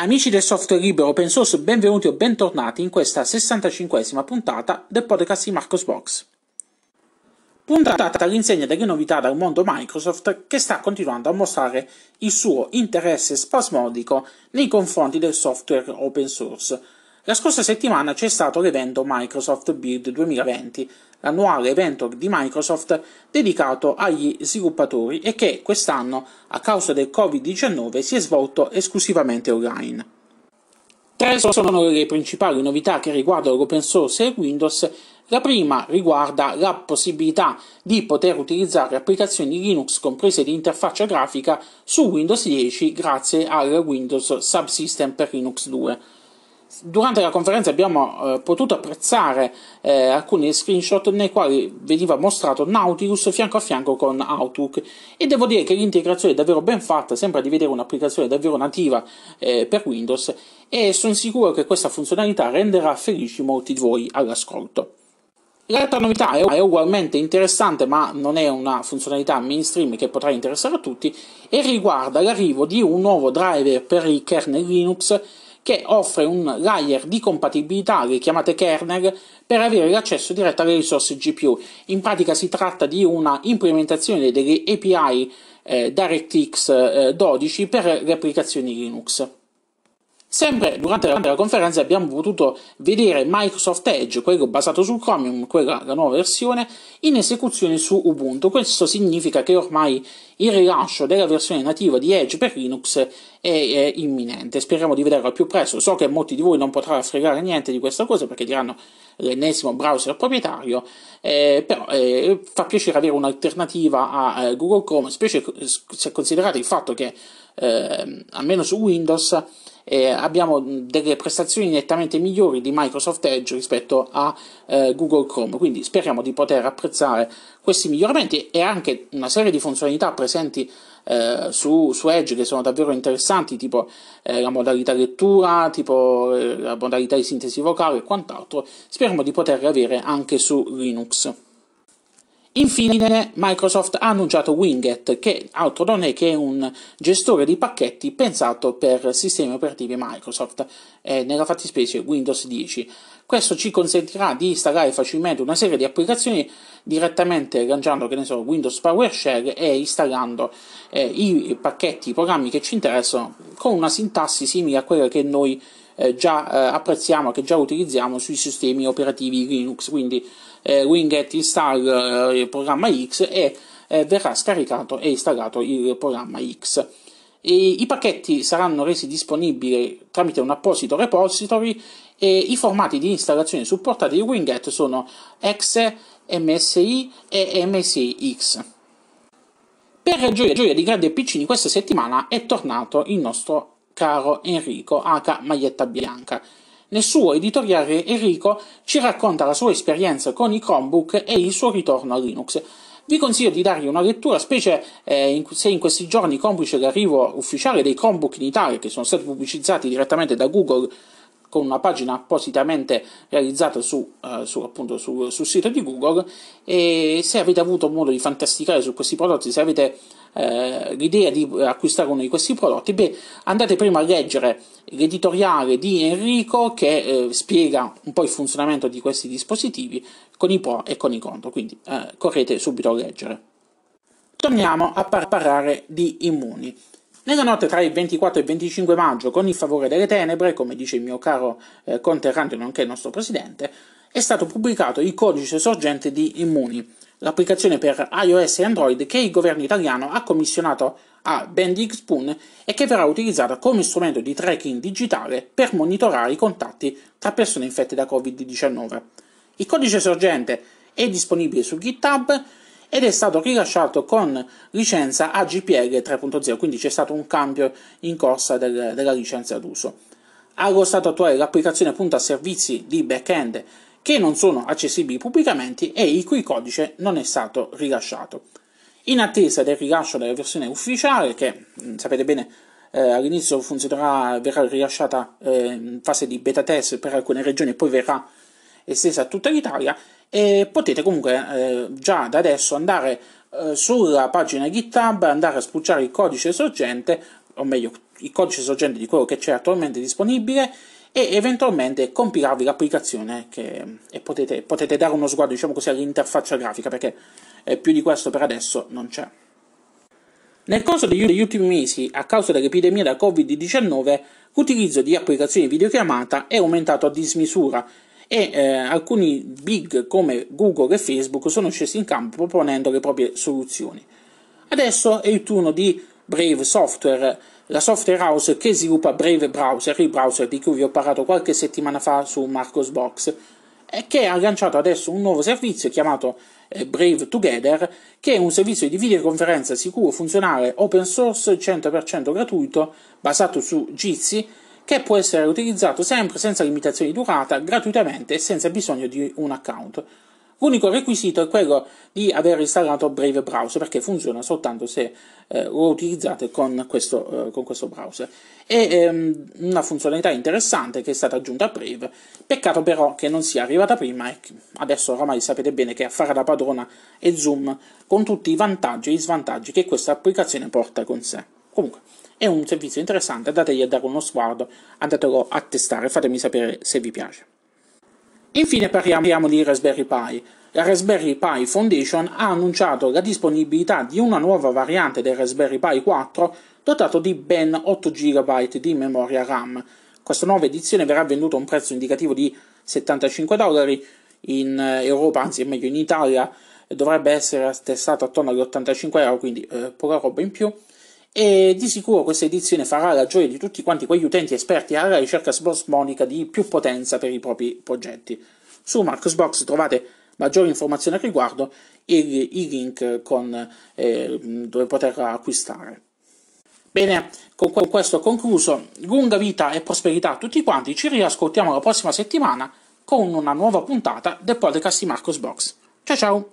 Amici del software libero open source, benvenuti o bentornati in questa 65esima puntata del podcast di Marcos Box. Puntata all'insegna delle novità dal mondo Microsoft che sta continuando a mostrare il suo interesse spasmodico nei confronti del software open source, la scorsa settimana c'è stato l'evento Microsoft Build 2020, l'annuale evento di Microsoft dedicato agli sviluppatori e che quest'anno, a causa del Covid-19, si è svolto esclusivamente online. Tre sono le principali novità che riguardano l'open source e Windows. La prima riguarda la possibilità di poter utilizzare applicazioni Linux comprese di interfaccia grafica su Windows 10 grazie al Windows Subsystem per Linux 2 durante la conferenza abbiamo eh, potuto apprezzare eh, alcuni screenshot nei quali veniva mostrato Nautilus fianco a fianco con Outlook e devo dire che l'integrazione è davvero ben fatta, sembra di vedere un'applicazione davvero nativa eh, per Windows e sono sicuro che questa funzionalità renderà felici molti di voi all'ascolto. L'altra novità è ugualmente interessante, ma non è una funzionalità mainstream che potrà interessare a tutti, e riguarda l'arrivo di un nuovo driver per il kernel Linux che offre un layer di compatibilità alle chiamate kernel per avere l'accesso diretto alle risorse GPU. In pratica si tratta di una implementazione delle API eh, DirectX eh, 12 per le applicazioni Linux. Sempre durante la conferenza abbiamo potuto vedere Microsoft Edge, quello basato su Chromium, quella la nuova versione, in esecuzione su Ubuntu. Questo significa che ormai il rilascio della versione nativa di Edge per Linux è, è imminente. Speriamo di vederlo al più presto. So che molti di voi non potranno fregare niente di questa cosa perché diranno l'ennesimo browser proprietario, eh, però eh, fa piacere avere un'alternativa a eh, Google Chrome, specie se considerate il fatto che ehm, almeno su Windows eh, abbiamo delle prestazioni nettamente migliori di Microsoft Edge rispetto a eh, Google Chrome. Quindi speriamo di poter apprezzare questi miglioramenti e anche una serie di funzionalità presenti eh, su, su, Edge che sono davvero interessanti, tipo eh, la modalità lettura, tipo eh, la modalità di sintesi vocale e quant'altro, speriamo di poterle avere anche su Linux. Infine, Microsoft ha annunciato Winget, che altro non è che un gestore di pacchetti pensato per sistemi operativi Microsoft, eh, nella fattispecie Windows 10. Questo ci consentirà di installare facilmente una serie di applicazioni direttamente lanciando, che ne so, Windows PowerShell e installando eh, i pacchetti, i programmi che ci interessano con una sintassi simile a quella che noi eh, già eh, apprezziamo, che già utilizziamo sui sistemi operativi Linux, quindi eh, winget install eh, il programma X e eh, verrà scaricato e installato il programma X. E I pacchetti saranno resi disponibili tramite un apposito repository e i formati di installazione supportati di Winget sono X, MSI e MSIX. Per gioia, gioia di grandi e piccini, questa settimana è tornato il nostro caro Enrico H. Maglietta Bianca. Nel suo editoriale Enrico ci racconta la sua esperienza con i Chromebook e il suo ritorno a Linux. Vi consiglio di dargli una lettura, specie eh, in, se in questi giorni, complice l'arrivo ufficiale dei Chromebook in Italia, che sono stati pubblicizzati direttamente da Google con una pagina appositamente realizzata su, eh, su, appunto, su, sul sito di Google e se avete avuto modo di fantasticare su questi prodotti, se avete eh, l'idea di acquistare uno di questi prodotti, beh, andate prima a leggere l'editoriale di Enrico che eh, spiega un po' il funzionamento di questi dispositivi con i pro e con i contro, quindi eh, correte subito a leggere. Torniamo a parlare di immuni. Nella notte tra il 24 e il 25 maggio, con il favore delle tenebre, come dice il mio caro eh, Conte Errante, nonché il nostro presidente, è stato pubblicato il codice sorgente di Immuni, l'applicazione per iOS e Android che il governo italiano ha commissionato a Bendy Spoon e che verrà utilizzata come strumento di tracking digitale per monitorare i contatti tra persone infette da Covid-19. Il codice sorgente è disponibile su GitHub ed è stato rilasciato con licenza AGPL 3.0, quindi c'è stato un cambio in corsa del, della licenza d'uso. Allo stato attuale l'applicazione punta a servizi di back-end che non sono accessibili pubblicamente e il cui codice non è stato rilasciato. In attesa del rilascio della versione ufficiale, che mm, sapete bene eh, all'inizio verrà rilasciata eh, in fase di beta test per alcune regioni e poi verrà estesa a tutta l'Italia e potete comunque eh, già da adesso andare eh, sulla pagina GitHub, andare a spulciare il codice sorgente, o meglio il codice sorgente di quello che c'è attualmente disponibile e eventualmente compilarvi l'applicazione che, e potete, potete, dare uno sguardo diciamo così, all'interfaccia grafica perché eh, più di questo per adesso non c'è. Nel corso degli ultimi mesi, a causa dell'epidemia da Covid-19, l'utilizzo di applicazioni videochiamata è aumentato a dismisura e eh, alcuni big come Google e Facebook sono scesi in campo proponendo le proprie soluzioni. Adesso è il turno di Brave Software, la software house che sviluppa Brave Browser, il browser di cui vi ho parlato qualche settimana fa su Marcosbox, e che ha lanciato adesso un nuovo servizio chiamato eh, Brave Together, che è un servizio di videoconferenza sicuro, funzionale, open source, 100% gratuito, basato su Jitsi, che può essere utilizzato sempre senza limitazioni di durata, gratuitamente e senza bisogno di un account. L'unico requisito è quello di aver installato Brave Browser perché funziona soltanto se eh, lo utilizzate con questo, eh, con questo browser. È ehm, una funzionalità interessante che è stata aggiunta a Brave, peccato però che non sia arrivata prima e adesso oramai sapete bene che a fare da padrona è Zoom con tutti i vantaggi e gli svantaggi che questa applicazione porta con sé. Comunque. È un servizio interessante, andategli a dare uno sguardo, andatelo a testare, fatemi sapere se vi piace. Infine parliamo di Raspberry Pi. La Raspberry Pi Foundation ha annunciato la disponibilità di una nuova variante del Raspberry Pi 4 dotato di ben 8 GB di memoria RAM. Questa nuova edizione verrà venduta a un prezzo indicativo di 75 dollari in eh, Europa, anzi meglio in Italia, dovrebbe essere attestato attorno agli 85 euro, quindi eh, poca roba in più e di sicuro questa edizione farà la gioia di tutti quanti quegli utenti esperti alla ricerca sborsmonica di più potenza per i propri progetti. Su Marcosbox trovate maggiori informazioni al riguardo e i link con, eh, dove poterla acquistare. Bene, con questo concluso. Lunga vita e prosperità a tutti quanti. Ci riascoltiamo la prossima settimana con una nuova puntata del podcast di Marcosbox. Ciao ciao!